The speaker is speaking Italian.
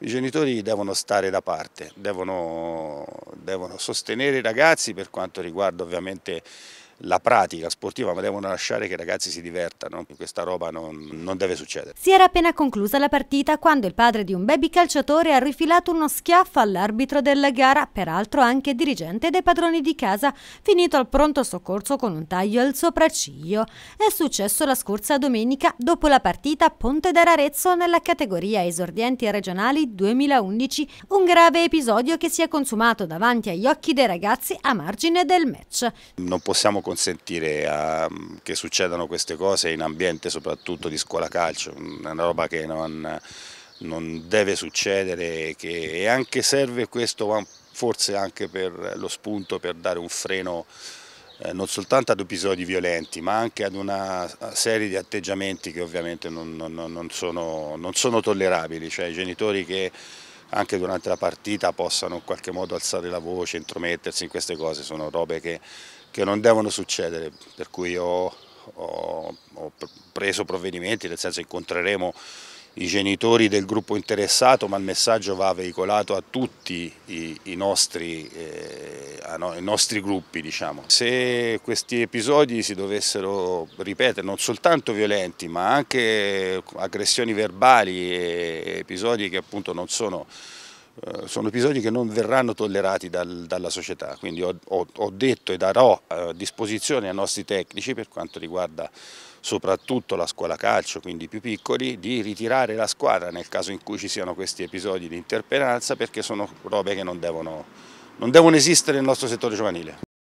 I genitori devono stare da parte, devono, devono sostenere i ragazzi per quanto riguarda ovviamente la pratica sportiva, ma devono lasciare che i ragazzi si divertano, questa roba non, non deve succedere. Si era appena conclusa la partita quando il padre di un baby calciatore ha rifilato uno schiaffo all'arbitro della gara, peraltro anche dirigente dei padroni di casa, finito al pronto soccorso con un taglio al sopracciglio. È successo la scorsa domenica dopo la partita a Ponte d'Ararezzo nella categoria esordienti regionali 2011, un grave episodio che si è consumato davanti agli occhi dei ragazzi a margine del match. Non possiamo consentire a, che succedano queste cose in ambiente soprattutto di scuola calcio, una roba che non, non deve succedere che, e anche serve questo forse anche per lo spunto per dare un freno eh, non soltanto ad episodi violenti ma anche ad una serie di atteggiamenti che ovviamente non, non, non sono, sono, tollerabili, cioè i genitori che anche durante la partita possano in qualche modo alzare la voce, intromettersi in queste cose, sono robe che, che non devono succedere, per cui ho, ho, ho preso provvedimenti, nel senso incontreremo i genitori del gruppo interessato, ma il messaggio va veicolato a tutti i, i nostri eh, no, ai nostri gruppi. Diciamo. Se questi episodi si dovessero ripetere, non soltanto violenti, ma anche aggressioni verbali e episodi che appunto non sono eh, sono episodi che non verranno tollerati dal, dalla società, quindi ho, ho, ho, detto e darò a eh, disposizione ai nostri tecnici per quanto riguarda soprattutto la scuola calcio, quindi i più piccoli, di ritirare la squadra nel caso in cui ci siano questi episodi di interperanza perché sono robe che non devono non devono esistere nel nostro settore giovanile.